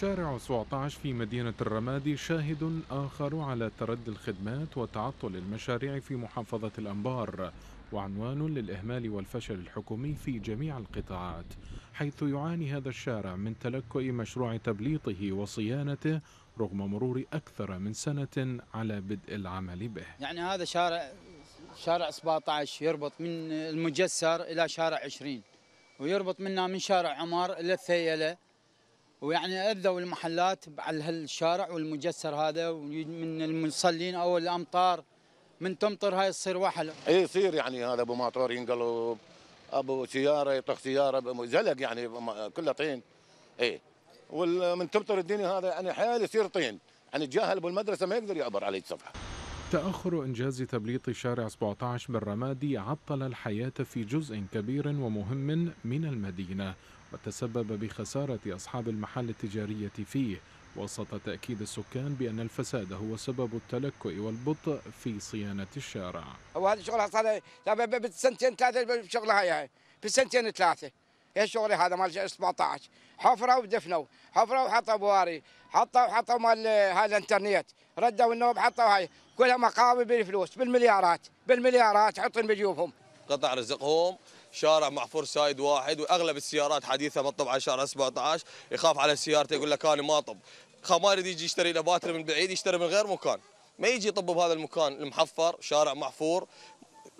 شارع 17 في مدينة الرمادي شاهد آخر على تردي الخدمات وتعطل المشاريع في محافظة الأنبار وعنوان للإهمال والفشل الحكومي في جميع القطاعات حيث يعاني هذا الشارع من تلكؤ مشروع تبليطه وصيانته رغم مرور أكثر من سنة على بدء العمل به يعني هذا شارع شارع 17 يربط من المجسر إلى شارع 20 ويربط منا من شارع عمار إلى الثيلة ويعني اذوا المحلات على هالشارع والمجسر هذا من المصلين او الامطار من تمطر هاي تصير وحل اي يصير يعني هذا ابو ماطور ينقلب ابو سياره يطخ سياره زلق يعني كله طين اي ومن تمطر الدنيا هذا يعني حيل يصير طين يعني الجاهل بالمدرسه ما يقدر يعبر عليه الصفحه تأخر إنجاز تبليط شارع 17 بالرمادي عطل الحياة في جزء كبير ومهم من المدينة وتسبب بخسارة أصحاب المحل التجارية فيه وسط تأكيد السكان بأن الفساد هو سبب التلكؤ والبطء في صيانة الشارع وهذا شغلها حصل بالسنتين ثلاثة شغلها يعني بالسنتين ثلاثة ايش الشغل هذا مال 17 حفروا ودفنوا حفروا وحطوا بواري حطوا وحطوا مال هذا الانترنت ردوا النوب حطوا هاي كلها مقاوي بالفلوس بالمليارات بالمليارات حطن بجيوبهم قطع رزقهم شارع محفور سايد واحد واغلب السيارات حديثه مطب على شارع 17 يخاف على سيارته يقول لك انا ماطب ما يريد يجي يشتري له باتري من بعيد يشتري من غير مكان ما يجي يطب بهذا المكان المحفر شارع محفور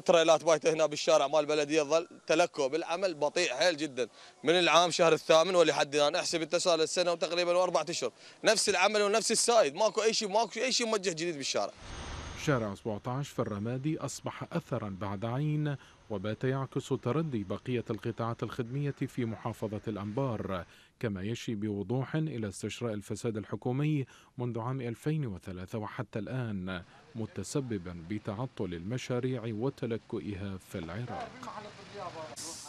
تريلات بايته هنا بالشارع مال البلديه ظل تلكؤ بالعمل بطيء حيل جدا من العام شهر الثامن ولحد الان احسب التسال السنه وتقريبا اربع اشهر نفس العمل ونفس السائد ماكو اي شيء ماكو اي شيء موجه جديد بالشارع شارع 17 في الرمادي أصبح أثرا بعد عين وبات يعكس تردي بقية القطاعات الخدمية في محافظة الأنبار كما يشي بوضوح إلى استشراء الفساد الحكومي منذ عام 2003 وحتى الآن متسببا بتعطل المشاريع وتلكؤها في العراق